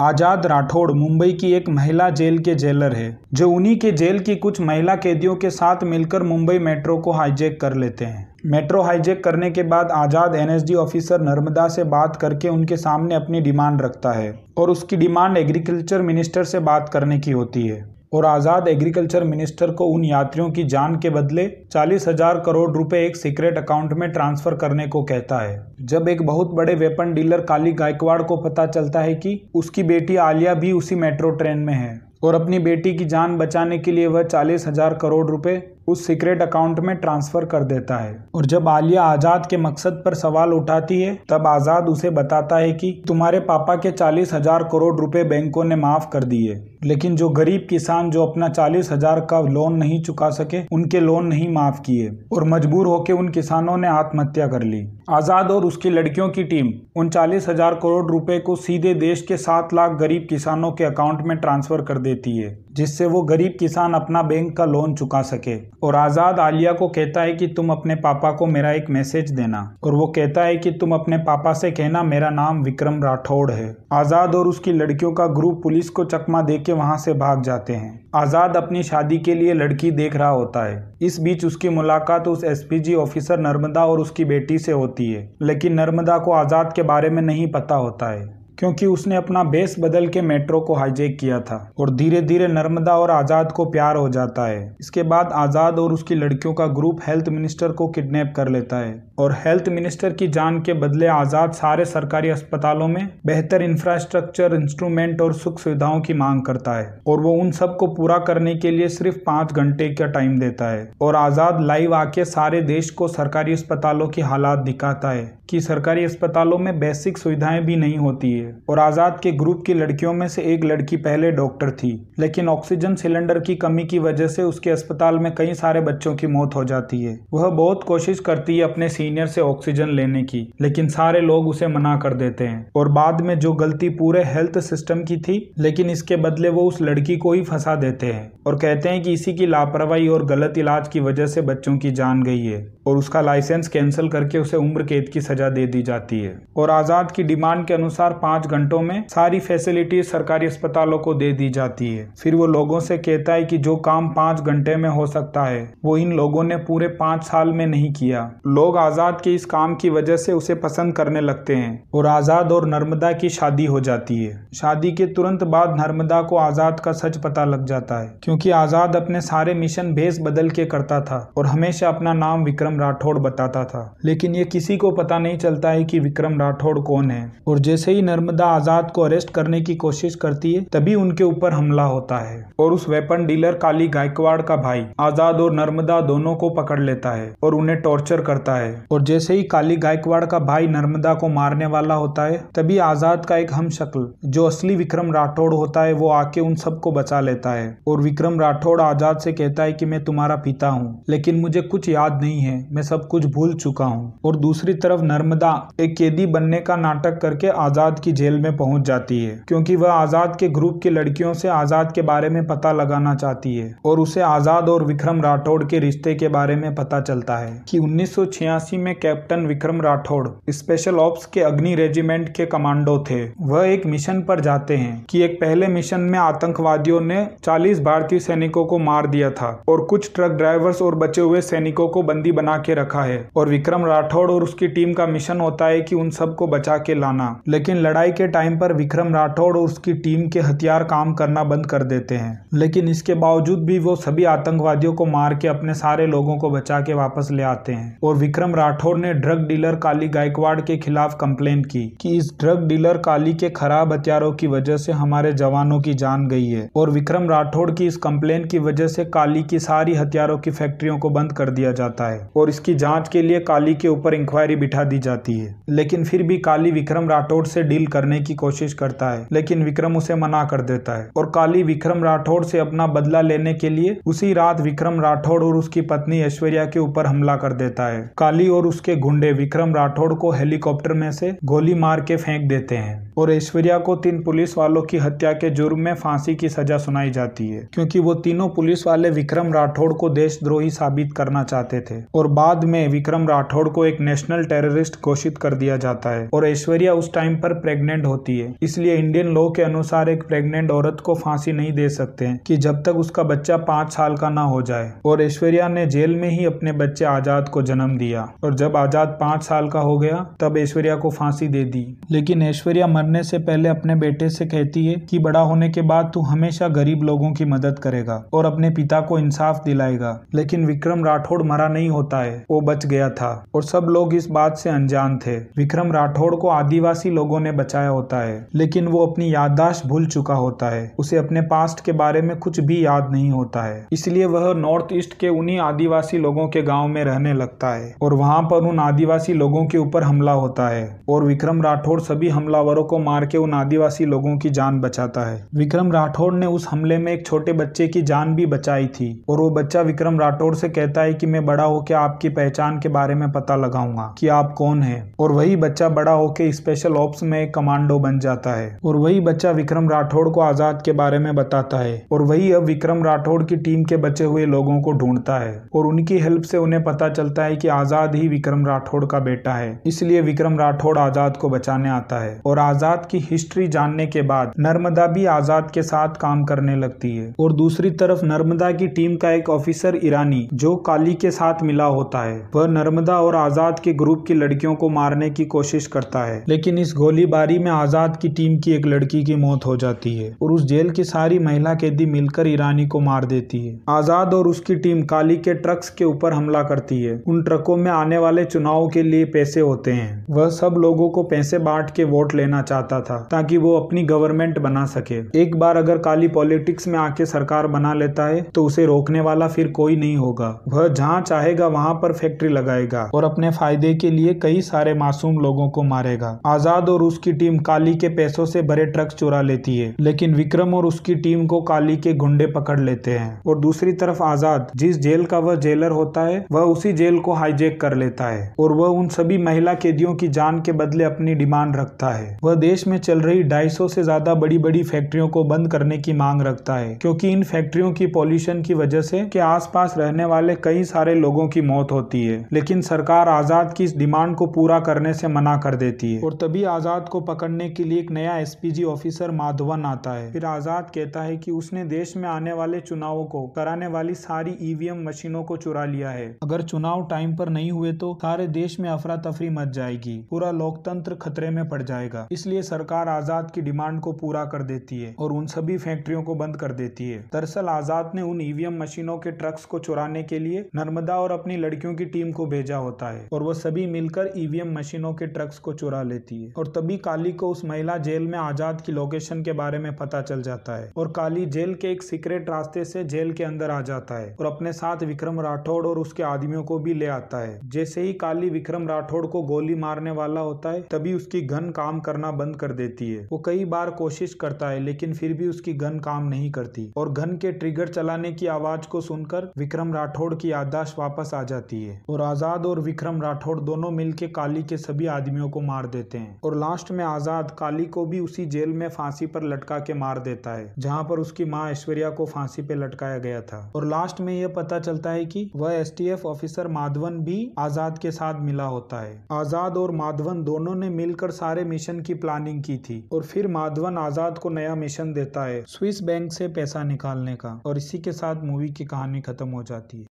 आज़ाद राठौड़ मुंबई की एक महिला जेल के जेलर है जो उन्हीं के जेल की कुछ महिला कैदियों के साथ मिलकर मुंबई मेट्रो को हाईजेक कर लेते हैं मेट्रो हाईजेक करने के बाद आज़ाद एनएसडी ऑफिसर नर्मदा से बात करके उनके सामने अपनी डिमांड रखता है और उसकी डिमांड एग्रीकल्चर मिनिस्टर से बात करने की होती है और आज़ाद एग्रीकल्चर मिनिस्टर को उन यात्रियों की जान के बदले चालीस हजार करोड़ रुपए एक सीक्रेट अकाउंट में ट्रांसफर करने को कहता है जब एक बहुत बड़े वेपन डीलर काली गायकवाड़ को पता चलता है कि उसकी बेटी आलिया भी उसी मेट्रो ट्रेन में है और अपनी बेटी की जान बचाने के लिए वह चालीस हजार करोड़ रुपए उस सीक्रेट अकाउंट में ट्रांसफर कर देता है और जब आलिया आजाद के मकसद पर सवाल उठाती है तब आजाद उसे बताता है कि तुम्हारे पापा के चालीस हजार करोड़ रुपए बैंकों ने माफ कर दिए लेकिन जो गरीब किसान जो अपना चालीस हजार का लोन नहीं चुका सके उनके लोन नहीं माफ किए और मजबूर होकर उन किसानों ने आत्महत्या कर ली आजाद और उसकी लड़कियों की टीम उन चालीस हजार करोड़ रुपए को सीधे देश के सात लाख गरीब किसानों के अकाउंट में ट्रांसफर कर देती है जिससे वो गरीब किसान अपना बैंक का लोन चुका सके और आज़ाद आलिया को कहता है कि तुम अपने पापा को मेरा एक मैसेज देना और वो कहता है कि तुम अपने पापा से कहना मेरा नाम विक्रम राठौड़ है आज़ाद और उसकी लड़कियों का ग्रुप पुलिस को चकमा दे के वहाँ से भाग जाते हैं आज़ाद अपनी शादी के लिए लड़की देख रहा होता है इस बीच उसकी मुलाकात उस एसपीजी ऑफिसर नर्मदा और उसकी बेटी से होती है लेकिन नर्मदा को आज़ाद के बारे में नहीं पता होता है क्योंकि उसने अपना बेस बदल के मेट्रो को हाईजेक किया था और धीरे धीरे नर्मदा और आज़ाद को प्यार हो जाता है इसके बाद आज़ाद और उसकी लड़कियों का ग्रुप हेल्थ मिनिस्टर को किडनैप कर लेता है और हेल्थ मिनिस्टर की जान के बदले आज़ाद सारे सरकारी अस्पतालों में बेहतर इंफ्रास्ट्रक्चर इंस्ट्रूमेंट और सुख सुविधाओं की मांग करता है और वो उन सबको पूरा करने के लिए सिर्फ पाँच घंटे का टाइम देता है और आज़ाद लाइव आके सारे देश को सरकारी अस्पतालों की हालात दिखाता है कि सरकारी अस्पतालों में बेसिक सुविधाएं भी नहीं होती है है और आज़ाद के ग्रुप की लड़कियों में से एक लड़की पहले डॉक्टर थी लेकिन ऑक्सीजन सिलेंडर की कमी की वजह से उसके अस्पताल में कई सारे बच्चों की मौत हो जाती है वह बहुत कोशिश करती है अपने सीनियर से ऑक्सीजन लेने की लेकिन सारे लोग उसे मना कर देते हैं और बाद में जो गलती पूरे हेल्थ सिस्टम की थी लेकिन इसके बदले वो उस लड़की को ही फंसा देते हैं और कहते हैं कि इसी की लापरवाही और गलत इलाज की वजह से बच्चों की जान गई है और उसका लाइसेंस कैंसिल करके उसे उम्र कैद की सजा दे दी जाती है और आज़ाद की डिमांड के अनुसार पाँच पाँच घंटों में सारी फैसिलिटी सरकारी अस्पतालों को दे दी जाती है फिर वो लोगों से कहता है कि जो काम पाँच घंटे में हो सकता है वो इन लोगों ने पूरे पाँच साल में नहीं किया लोग आज़ाद के इस काम की वजह से उसे पसंद करने लगते हैं और आज़ाद और नर्मदा की शादी हो जाती है शादी के तुरंत बाद नर्मदा को आज़ाद का सच पता लग जाता है क्योंकि आज़ाद अपने सारे मिशन भेस बदल के करता था और हमेशा अपना नाम विक्रम राठौड़ बताता था लेकिन ये किसी को पता नहीं चलता है कि विक्रम राठौड़ कौन है और जैसे ही नर्मदा नर्मदा आजाद को अरेस्ट करने की कोशिश करती है तभी उनके ऊपर हमला होता है और उस वेपन डीलर काली गायकवाड़ का भाई आजाद और नर्मदा दोनों को पकड़ लेता है और उन्हें टॉर्चर करता है और जैसे ही काली गायकवाड़ का भाई नर्मदा को मारने वाला होता है तभी आजाद का एक हम शक्ल जो असली विक्रम राठौड़ होता है वो आके उन सबको बचा लेता है और विक्रम राठौड़ आजाद से कहता है कि मैं तुम्हारा पिता हूँ लेकिन मुझे कुछ याद नहीं है मैं सब कुछ भूल चुका हूँ और दूसरी तरफ नर्मदा एक कैदी बनने का नाटक करके आजाद की जेल में पहुंच जाती है क्योंकि वह आज़ाद के ग्रुप की लड़कियों से आज़ाद के बारे में पता लगाना चाहती है और उसे आज़ाद और विक्रम राठौड़ के रिश्ते के बारे में पता चलता है कि 1986 में captain Vikram Rathore special ops के अग्नि रेजिमेंट के कमांडो थे वह एक मिशन पर जाते हैं कि एक पहले मिशन में आतंकवादियों ने 40 भारतीय सैनिकों को मार दिया था और कुछ ट्रक ड्राइवर्स और बचे हुए सैनिकों को बंदी बना के रखा है और विक्रम राठौड़ और उसकी टीम का मिशन होता है कि उन सबको बचा के लाना लेकिन लड़ाई लड़ाई के टाइम पर विक्रम राठौड़ और उसकी टीम के हथियार काम करना बंद कर देते हैं लेकिन इसके बावजूद भी वो सभी आतंकवादियों को मार के अपने सारे लोगों को बचा के वापस ले आते हैं और विक्रम राठौड़ ने ड्रग डीलर काली गायकवाड़ के खिलाफ कंप्लेन की कि इस ड्रग डीलर काली के खराब हथियारों की वजह से हमारे जवानों की जान गई है और विक्रम राठौड़ की इस कंप्लेन की वजह से काली की सारी हथियारों की फैक्ट्रियों को बंद कर दिया जाता है और इसकी जाँच के लिए काली के ऊपर इंक्वायरी बिठा दी जाती है लेकिन फिर भी काली विक्रम राठौड़ से डील करने की कोशिश करता है लेकिन विक्रम उसे मना कर देता है और काली विक्रम राठौड़ से अपना बदला लेने के लिए उसी रात विक्रम राठौड़ और उसकी पत्नी ऐश्वर्या के ऊपर हमला कर देता है काली और उसके गुंडे विक्रम राठौड़ को हेलीकॉप्टर में से गोली मार के फेंक देते हैं और ऐश्वर्या को तीन पुलिस वालों की हत्या के जुर्म में फांसी की सजा सुनाई जाती है क्योंकि वो तीनों पुलिस वाले विक्रम राठौड़ को देशद्रोही साबित करना चाहते थे और बाद में विक्रम राठौड़ को एक नेशनल टेररिस्ट घोषित कर दिया जाता है और ऐश्वर्या उस टाइम पर प्रेग प्रेग्नेंट होती है इसलिए इंडियन लॉ के अनुसार एक प्रेग्नेंट औरत को फांसी नहीं दे सकते हैं कि जब तक उसका बच्चा पाँच साल का ना हो जाए और ऐश्वर्या ने जेल में ही अपने बच्चे आजाद को जन्म दिया और जब आजाद पाँच साल का हो गया तब ऐश्वर्या को फांसी दे दी लेकिन ऐश्वर्या मरने से पहले अपने बेटे से कहती है कि बड़ा होने के बाद तू हमेशा गरीब लोगों की मदद करेगा और अपने पिता को इंसाफ दिलाएगा लेकिन विक्रम राठौड़ मरा नहीं होता है वो बच गया था और सब लोग इस बात से अनजान थे विक्रम राठौड़ को आदिवासी लोगों ने बचा बचाया होता है लेकिन वो अपनी याददाश्त भूल चुका होता है उसे अपने पास्ट के बारे में कुछ भी याद नहीं होता है इसलिए वह नॉर्थ ईस्ट के उन्हीं आदिवासी लोगों के गांव में रहने लगता है और वहां पर उन आदिवासी लोगों के ऊपर हमला होता है और विक्रम राठौड़ सभी हमलावरों को मार के उन आदिवासी लोगों की जान बचाता है विक्रम राठौड़ ने उस हमले में एक छोटे बच्चे की जान भी बचाई थी और वो बच्चा विक्रम राठौड़ से कहता है कि मैं बड़ा होकर आपकी पहचान के बारे में पता लगाऊंगा कि आप कौन है और वही बच्चा बड़ा होकर स्पेशल ऑप्स में एक कमांडो बन जाता है और वही बच्चा विक्रम राठौड़ को आजाद के बारे में बताता है और वही अब विक्रम राठौड़ की टीम के बचे हुए लोगों को ढूंढता है और उनकी हेल्प से उन्हें पता चलता है कि आजाद ही विक्रम राठौड़ का बेटा है इसलिए विक्रम राठौड़ आजाद को बचाने आता है और आजाद की हिस्ट्री जानने के बाद नर्मदा भी आजाद के साथ काम करने लगती है और दूसरी तरफ नर्मदा की टीम का एक ऑफिसर ईरानी जो काली के साथ मिला होता है वह नर्मदा और आजाद के ग्रुप की लड़कियों को मारने की कोशिश करता है लेकिन इस गोलीबारी गिरफ्तारी में आज़ाद की टीम की एक लड़की की मौत हो जाती है और उस जेल की सारी महिला कैदी मिलकर ईरानी को मार देती है आज़ाद और उसकी टीम काली के ट्रक्स के ऊपर हमला करती है उन ट्रकों में आने वाले चुनाव के लिए पैसे होते हैं वह सब लोगों को पैसे बांट के वोट लेना चाहता था ताकि वो अपनी गवर्नमेंट बना सके एक बार अगर काली पॉलिटिक्स में आके सरकार बना लेता है तो उसे रोकने वाला फिर कोई नहीं होगा वह जहाँ चाहेगा वहाँ पर फैक्ट्री लगाएगा और अपने फायदे के लिए कई सारे मासूम लोगों को मारेगा आजाद और उसकी टीम काली के पैसों से भरे ट्रक चुरा लेती है लेकिन विक्रम और उसकी टीम को काली के गुंडे पकड़ लेते हैं और दूसरी तरफ आजाद जिस जेल का वह जेलर होता है वह उसी जेल को हाईजेक कर लेता है और वह उन सभी महिला कैदियों की जान के बदले अपनी डिमांड रखता है वह देश में चल रही ढाई से ज्यादा बड़ी बड़ी फैक्ट्रियों को बंद करने की मांग रखता है क्योंकि इन फैक्ट्रियों की पॉल्यूशन की वजह से के आसपास रहने वाले कई सारे लोगों की मौत होती है लेकिन सरकार आजाद की इस डिमांड को पूरा करने से मना कर देती है और तभी आजाद को पकड़ने के लिए एक नया एसपीजी ऑफिसर माधवन आता है फिर आजाद कहता है कि उसने देश में आने वाले चुनावों को कराने वाली सारी ईवीएम e मशीनों को चुरा लिया है अगर चुनाव टाइम पर नहीं हुए तो सारे देश में अफरा तफरी मच जाएगी पूरा लोकतंत्र खतरे में पड़ जाएगा इसलिए सरकार आजाद की डिमांड को पूरा कर देती है और उन सभी फैक्ट्रियों को बंद कर देती है दरअसल आजाद ने उन ईवीएम e मशीनों के ट्रक्स को चुराने के लिए नर्मदा और अपनी लड़कियों की टीम को भेजा होता है और वो सभी मिलकर ईवीएम e मशीनों के ट्रक्स को चुरा लेती है और तभी काली को उस महिला जेल में आजाद की लोकेशन के बारे में पता चल जाता है और काली जेल के एक सीक्रेट रास्ते से जेल के अंदर आ जाता है और अपने साथ विक्रम राठौड़ और उसके आदमियों को भी ले आता है जैसे ही काली विक्रम राठौड़ को गोली मारने वाला होता है तभी उसकी गन काम करना बंद कर देती है वो कई बार कोशिश करता है लेकिन फिर भी उसकी गन काम नहीं करती और गन के ट्रिगर चलाने की आवाज को सुनकर विक्रम राठौड़ की याददाश्त वापस आ जाती है और आजाद और विक्रम राठौड़ दोनों मिलकर काली के सभी आदमियों को मार देते हैं और लास्ट में में आजाद काली को भी उसी जेल में फांसी पर लटका के मार देता है जहां पर उसकी माँ ऐश्वर्या को फांसी पे लटकाया गया था और लास्ट में यह पता चलता है कि वह एस ऑफिसर माधवन भी आजाद के साथ मिला होता है आजाद और माधवन दोनों ने मिलकर सारे मिशन की प्लानिंग की थी और फिर माधवन आजाद को नया मिशन देता है स्विस बैंक से पैसा निकालने का और इसी के साथ मूवी की कहानी खत्म हो जाती है